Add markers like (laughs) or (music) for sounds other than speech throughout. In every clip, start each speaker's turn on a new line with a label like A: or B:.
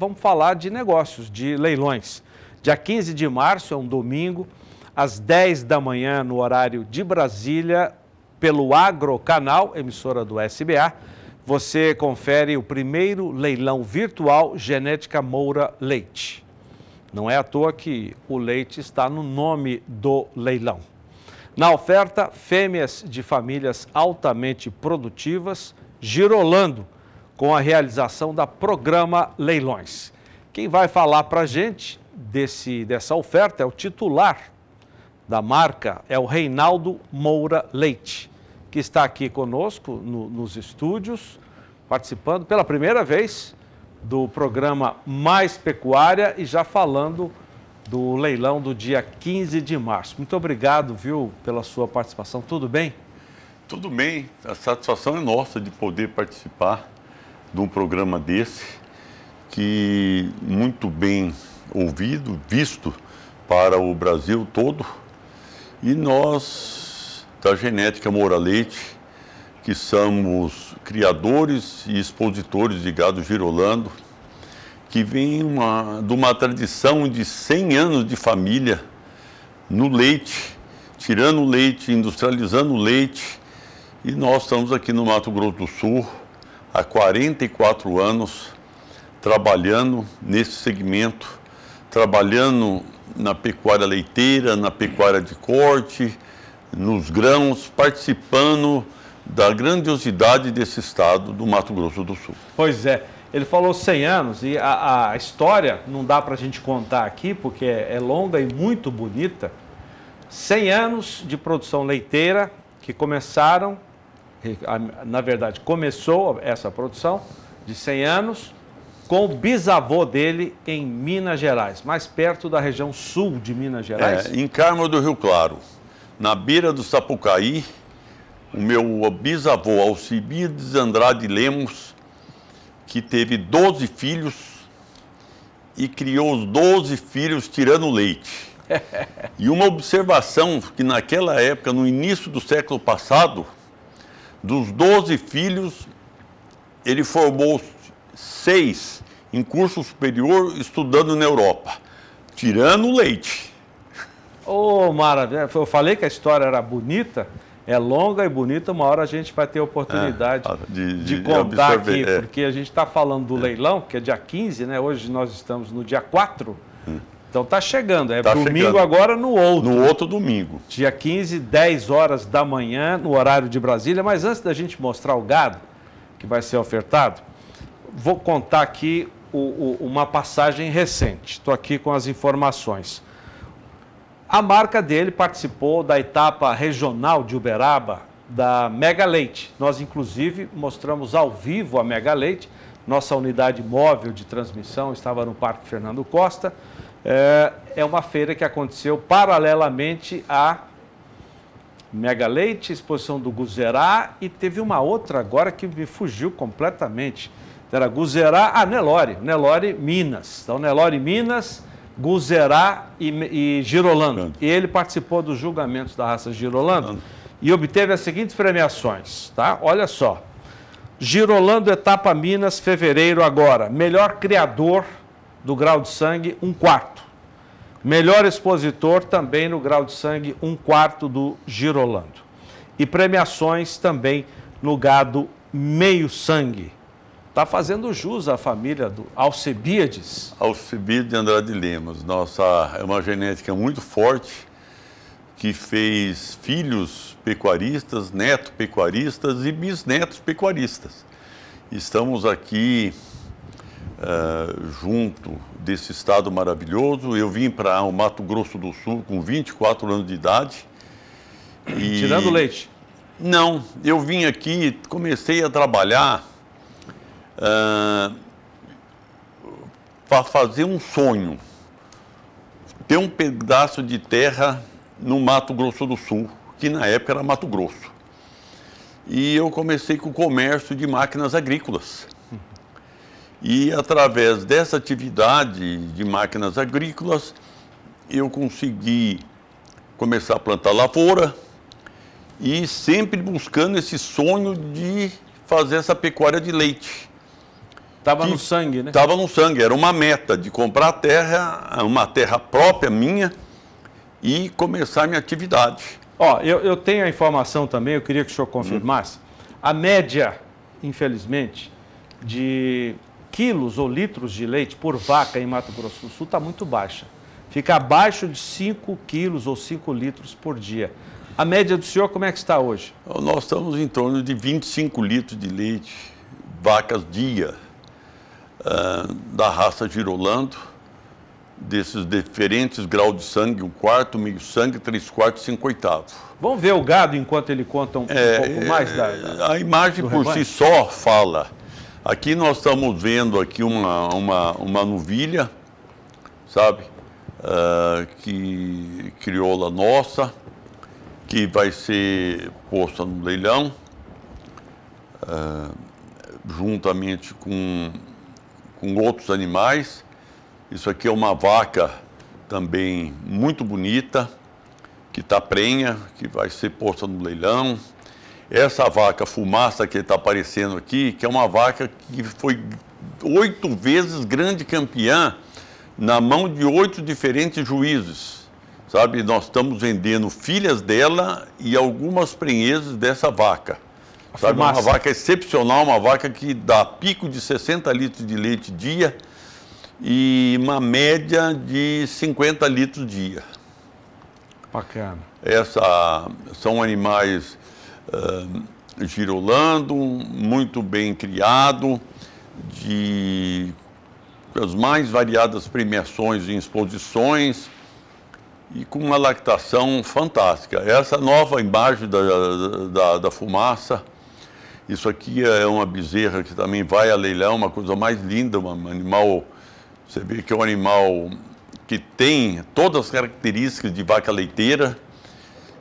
A: vamos falar de negócios, de leilões. Dia 15 de março, é um domingo, às 10 da manhã, no horário de Brasília, pelo Agrocanal, emissora do SBA, você confere o primeiro leilão virtual Genética Moura Leite. Não é à toa que o leite está no nome do leilão. Na oferta, fêmeas de famílias altamente produtivas, girolando com a realização da Programa Leilões. Quem vai falar para a gente desse, dessa oferta é o titular da marca, é o Reinaldo Moura Leite, que está aqui conosco no, nos estúdios, participando pela primeira vez do programa Mais Pecuária e já falando do leilão do dia 15 de março. Muito obrigado, viu, pela sua participação.
B: Tudo bem? Tudo bem. A satisfação é nossa de poder participar de um programa desse, que muito bem ouvido, visto para o Brasil todo. E nós, da Genética Moura Leite, que somos criadores e expositores de gado girolando, que vem uma, de uma tradição de 100 anos de família no leite, tirando leite, industrializando leite, e nós estamos aqui no Mato Grosso do Sul, há 44 anos trabalhando nesse segmento, trabalhando na pecuária leiteira, na pecuária de corte, nos grãos, participando da grandiosidade desse estado do Mato Grosso do Sul.
A: Pois é, ele falou 100 anos e a, a história não dá para a gente contar aqui porque é, é longa e muito bonita. 100 anos de produção leiteira que começaram na verdade, começou essa produção de 100 anos com o bisavô dele em Minas Gerais, mais perto da região sul de Minas é, Gerais.
B: É, em Carmo do Rio Claro, na beira do Sapucaí, o meu bisavô Alcibiades Andrade Lemos, que teve 12 filhos e criou os 12 filhos tirando leite. (laughs) e uma observação que naquela época, no início do século passado, dos 12 filhos, ele formou seis em curso superior estudando na Europa, tirando o leite.
A: Ô, oh, maravilha! Eu falei que a história era bonita, é longa e bonita. Uma hora a gente vai ter a oportunidade é,
B: de, de, de, contar absorver, aqui, é. porque
A: a gente está falando do é. leilão, que é dia 15, né? Hoje nós estamos no dia 4. Hum. Então tá chegando, é tá domingo chegando.
B: agora no outro. No outro domingo.
A: Dia 15, 10 horas da manhã, no horário de Brasília. Mas antes da gente mostrar o gado que vai ser ofertado, vou contar aqui o, o, uma passagem recente. Estou aqui com as informações. A marca dele participou da etapa regional de Uberaba da Mega Leite. Nós, inclusive, mostramos ao vivo a Mega Leite nossa unidade móvel de transmissão estava no Parque Fernando Costa. É, é uma feira que aconteceu paralelamente à Mega Leite, exposição do Guzerá e teve uma outra agora que me fugiu completamente. Era Guzerá, ah, Nelore, Nelore Minas. Então, Nelore Minas, Guzerá e, e Girolando. E ele participou dos julgamentos da raça Girolando e obteve as seguintes premiações, tá? Olha só. Girolando Etapa Minas, fevereiro agora. Melhor criador do grau de sangue, um quarto. Melhor expositor também no grau de sangue, um quarto do Girolando. E premiações também no gado meio sangue. Está fazendo jus à família do
B: Alcebiades. Alcebiades de Andrade Lemos. Nossa, é uma genética muito forte que fez filhos pecuaristas, netos pecuaristas e bisnetos pecuaristas. Estamos aqui uh, junto desse estado maravilhoso. Eu vim para o Mato Grosso do Sul com 24 anos de idade. E... Tirando leite? Não, eu vim aqui, comecei a trabalhar uh, para fazer um sonho. Ter um pedaço de terra no Mato Grosso do Sul, que na época era Mato Grosso. E eu comecei com o comércio de máquinas agrícolas. E através dessa atividade de máquinas agrícolas, eu consegui começar a plantar lavoura e sempre buscando esse sonho de fazer essa pecuária de leite. Estava no sangue, né? Estava no sangue, era uma meta de comprar a terra, uma terra própria minha e começar minha atividade. Ó, eu, eu, tenho a
A: informação também, eu queria que o senhor confirmasse. Hum. A média, infelizmente, de quilos ou litros de leite por vaca em Mato Grosso do Sul está muito baixa.
B: Fica abaixo de 5 quilos ou 5 litros por dia. A média do senhor, como é que está hoje? Nós estamos em torno de 25 litros de leite, vacas dia, ah, da raça Girolando desses diferentes graus de sangue, um quarto, meio sangue, três quartos, cinco oitavos.
A: Vamos ver o gado enquanto ele conta um, é, um pouco é, mais da, da
B: é, A imagem por rebanho? si só fala. Aqui nós estamos vendo aqui uma, uma, uma nuvilha, sabe? Uh, que crioula nossa, que vai ser posta no leilão, uh, juntamente com, com outros animais. Isso aqui é uma vaca também muito bonita, que está prenha, que vai ser posta no leilão. Essa vaca fumaça que está aparecendo aqui, que é uma vaca que foi oito vezes grande campeã na mão de oito diferentes juízes. Sabe, nós estamos vendendo filhas dela e algumas prenhezes dessa vaca. sabe, uma vaca excepcional, uma vaca que dá pico de 60 litros de leite dia e uma média de 50 litros dia. Bacana. Essa, são animais uh, girolando, muito bem criado, de as mais variadas premiações e exposições e com uma lactação fantástica. Essa nova imagem da, da, da fumaça, isso aqui é uma bezerra que também vai a leilão, uma coisa mais linda, um animal você vê que é um animal que tem todas as características de vaca leiteira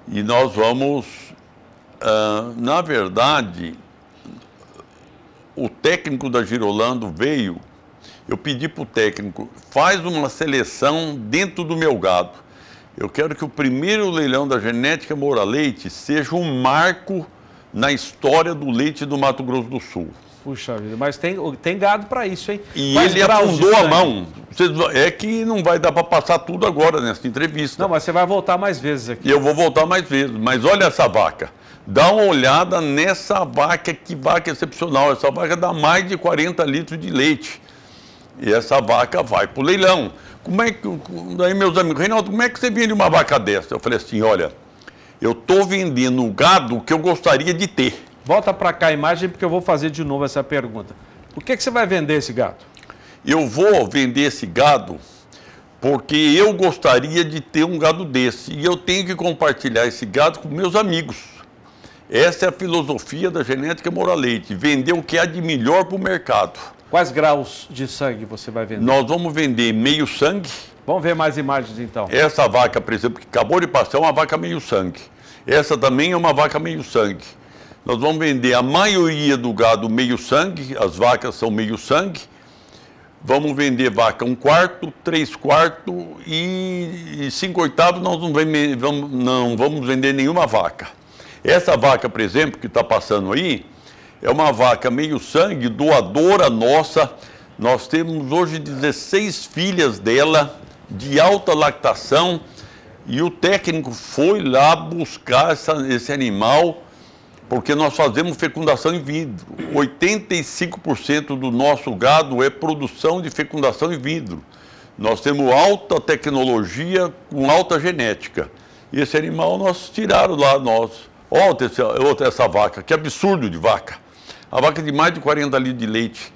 B: e nós vamos, ah, na verdade, o técnico da Girolando veio, eu pedi para o técnico, faz uma seleção dentro do meu gado. Eu quero que o primeiro leilão da genética Moura Leite seja um marco na história do leite do Mato Grosso do Sul. Puxa vida, mas tem, tem gado para isso, hein? E ele afundou a mão. É que não vai dar para passar tudo agora nessa entrevista. Não, mas você vai voltar mais vezes aqui. Eu vou voltar mais vezes. Mas olha essa vaca. Dá uma olhada nessa vaca, que vaca excepcional. Essa vaca dá mais de 40 litros de leite. E essa vaca vai para o leilão. Como é que. Daí meus amigos, Reinaldo, como é que você vende uma vaca dessa? Eu falei assim: olha, eu estou vendendo o gado que eu gostaria de ter. Volta para cá a imagem, porque eu vou fazer de novo essa pergunta. Por que, que você vai vender esse gado? Eu vou vender esse gado porque eu gostaria de ter um gado desse e eu tenho que compartilhar esse gado com meus amigos. Essa é a filosofia da genética Moraleite, vender o que há de melhor para o mercado. Quais graus de sangue você vai vender? Nós vamos vender meio sangue, Vamos ver mais imagens então. Essa vaca, por exemplo, que acabou de passar, é uma vaca meio sangue. Essa também é uma vaca meio sangue. Nós vamos vender a maioria do gado meio sangue, as vacas são meio sangue. Vamos vender vaca um quarto, três quartos e, cinco oitavos nós não vamos, não vamos vender nenhuma vaca. Essa vaca, por exemplo, que está passando aí, é uma vaca meio sangue, doadora nossa. Nós temos hoje 16 filhas dela de alta lactação e o técnico foi lá buscar essa, esse animal porque nós fazemos fecundação em vidro. 85% do nosso gado é produção de fecundação em vidro. Nós temos alta tecnologia com alta genética. E esse animal nós tiraram lá, nós. olha essa, é essa vaca, que absurdo de vaca. A vaca de mais de 40 litros de leite.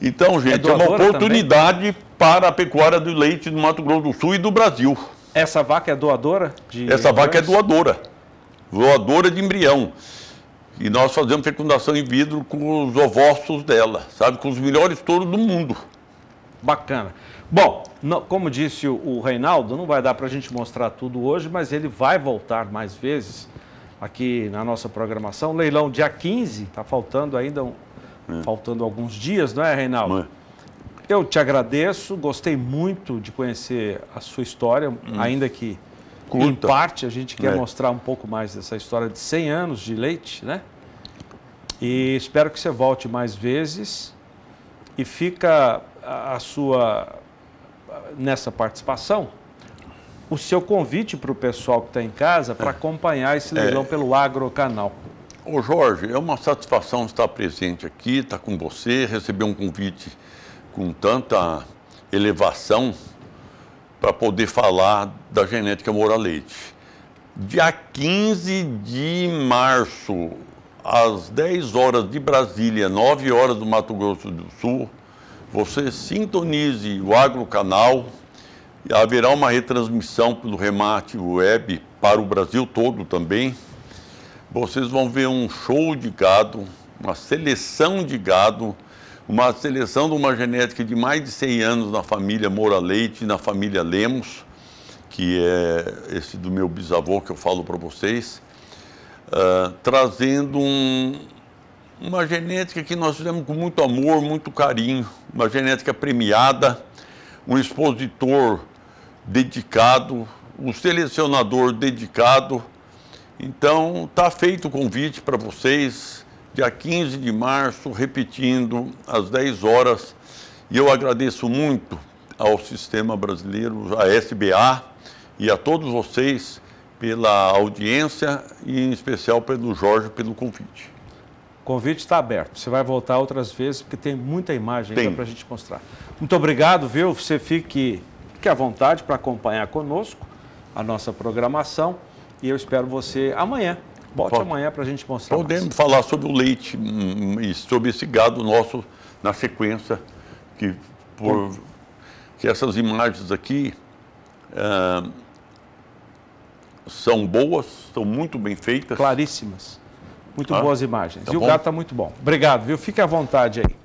B: Então, gente, é, é uma oportunidade também? para a pecuária do leite do Mato Grosso do Sul e do Brasil. Essa vaca é doadora? Essa vaca é doadora. Doadora de embrião. E nós fazemos fecundação em vidro com os ovócitos dela, sabe? Com os melhores touros do mundo. Bacana. Bom, como disse
A: o, o Reinaldo, não vai dar para a gente mostrar tudo hoje, mas ele vai voltar mais vezes aqui na nossa programação. Leilão dia 15, está faltando ainda, um, é. faltando alguns dias, não é, Reinaldo? É. Eu te agradeço, gostei muito de conhecer a sua história, hum. ainda que Curta. em parte a gente quer é. mostrar um pouco mais dessa história de 100 anos de leite, né? E espero que você volte mais vezes e fica a sua nessa participação o seu convite para o pessoal que está em casa para é. acompanhar esse é. leilão é.
B: pelo Canal. Ô Jorge, é uma satisfação estar presente aqui, estar tá com você, receber um convite com tanta elevação para poder falar da genética Moura Leite. Dia 15 de março, às 10 horas de Brasília, 9 horas do Mato Grosso do Sul, você sintonize o Agro Canal e haverá uma retransmissão pelo Remate Web para o Brasil todo também. Vocês vão ver um show de gado, uma seleção de gado uma seleção de uma genética de mais de 100 anos na família Moura Leite, na família Lemos, que é esse do meu bisavô que eu falo para vocês, uh, trazendo um, uma genética que nós fizemos com muito amor, muito carinho, uma genética premiada, um expositor dedicado, um selecionador dedicado. Então, está feito o convite para vocês dia 15 de março, repetindo às 10 horas. E eu agradeço muito ao sistema brasileiro, à SBA e a todos vocês pela audiência e em especial pelo Jorge pelo convite.
A: O convite está aberto. Você vai voltar outras vezes porque tem muita imagem ainda para a gente mostrar. Muito obrigado, viu? Você fique, fique à vontade para acompanhar conosco a nossa programação e eu espero você amanhã Volte Pode.
B: amanhã para a gente mostrar. Podemos mais. falar sobre o leite hum, e sobre esse gado nosso na sequência, que, por, hum. que essas imagens aqui é, são boas, são muito bem feitas. Claríssimas. Muito ah, boas imagens. Tá e bom? o gado está
A: muito bom. Obrigado, viu? Fique à vontade aí.